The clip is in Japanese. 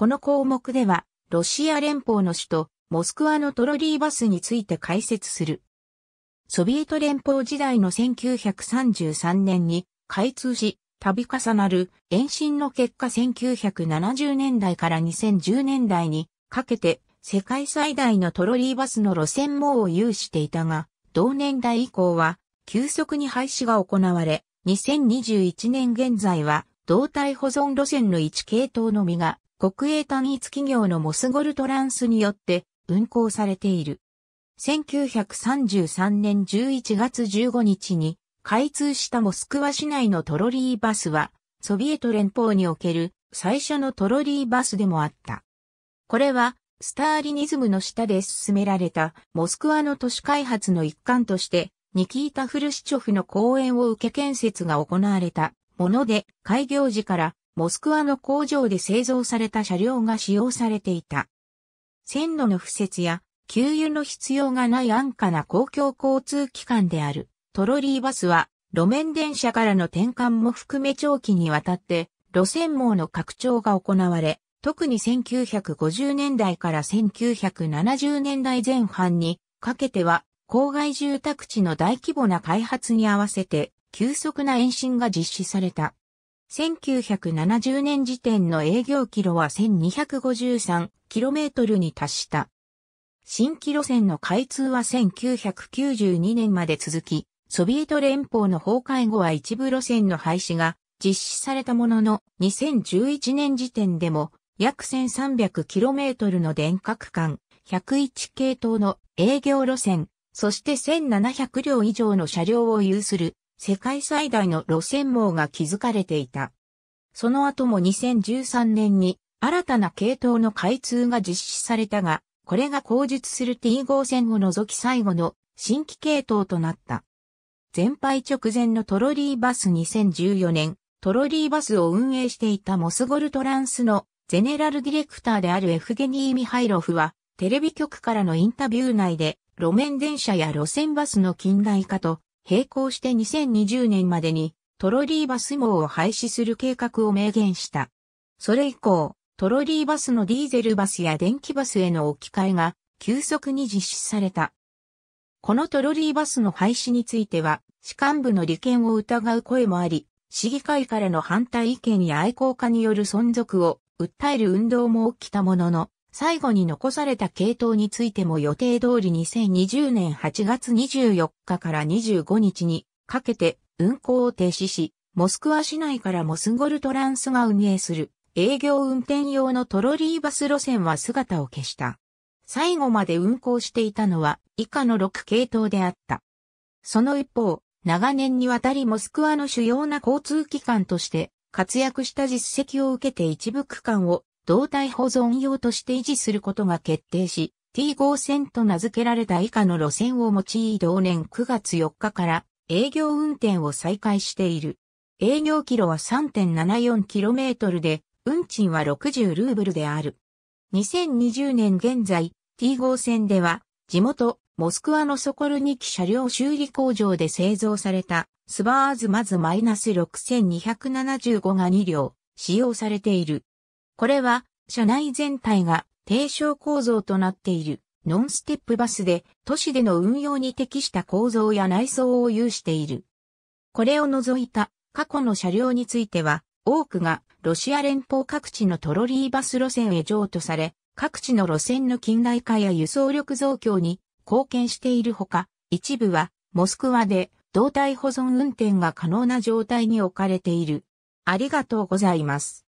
この項目では、ロシア連邦の首都、モスクワのトロリーバスについて解説する。ソビエト連邦時代の1933年に開通し、度重なる延伸の結果1970年代から2010年代にかけて世界最大のトロリーバスの路線網を有していたが、同年代以降は急速に廃止が行われ、2021年現在は動態保存路線の1系統のみが国営単一企業のモスゴルトランスによって運行されている。1933年11月15日に開通したモスクワ市内のトロリーバスは、ソビエト連邦における最初のトロリーバスでもあった。これは、スターリニズムの下で進められたモスクワの都市開発の一環として、ニキータ・フルシチョフの講演を受け建設が行われたもので、開業時からモスクワの工場で製造された車両が使用されていた。線路の敷設や、給油の必要がない安価な公共交通機関である、トロリーバスは、路面電車からの転換も含め長期にわたって、路線網の拡張が行われ、特に1950年代から1970年代前半にかけては、郊外住宅地の大規模な開発に合わせて、急速な延伸が実施された。1970年時点の営業キロは 1253km に達した。新規路線の開通は1992年まで続き、ソビエト連邦の崩壊後は一部路線の廃止が実施されたものの、2011年時点でも約 1300km の電化間、101系統の営業路線、そして1700両以上の車両を有する世界最大の路線網が築かれていた。その後も2013年に新たな系統の開通が実施されたが、これが後述する T 号線を除き最後の新規系統となった。全廃直前のトロリーバス2014年、トロリーバスを運営していたモスゴルトランスのゼネラルディレクターであるエフゲニー・ミハイロフは、テレビ局からのインタビュー内で、路面電車や路線バスの近代化と並行して2020年までにトロリーバス網を廃止する計画を明言した。それ以降、トロリーバスのディーゼルバスや電気バスへの置き換えが急速に実施された。このトロリーバスの廃止については、士官部の利権を疑う声もあり、市議会からの反対意見や愛好家による存続を訴える運動も起きたものの、最後に残された系統についても予定通り2020年8月24日から25日にかけて運行を停止し、モスクワ市内からモスゴルトランスが運営する営業運転用のトロリーバス路線は姿を消した。最後まで運行していたのは以下の6系統であった。その一方、長年にわたりモスクワの主要な交通機関として活躍した実績を受けて一部区間を胴体保存用として維持することが決定し、T5 線と名付けられた以下の路線を用い同年9月4日から営業運転を再開している。営業キロは 3.74km で、運賃は60ルーブルである。2020年現在、T 号線では、地元、モスクワのソコルニキ車両修理工場で製造された、スバーズマズマイナス6275が2両、使用されている。これは、車内全体が低床構造となっているノンステップバスで都市での運用に適した構造や内装を有している。これを除いた過去の車両については多くがロシア連邦各地のトロリーバス路線へ譲渡され各地の路線の近代化や輸送力増強に貢献しているほか一部はモスクワで胴体保存運転が可能な状態に置かれている。ありがとうございます。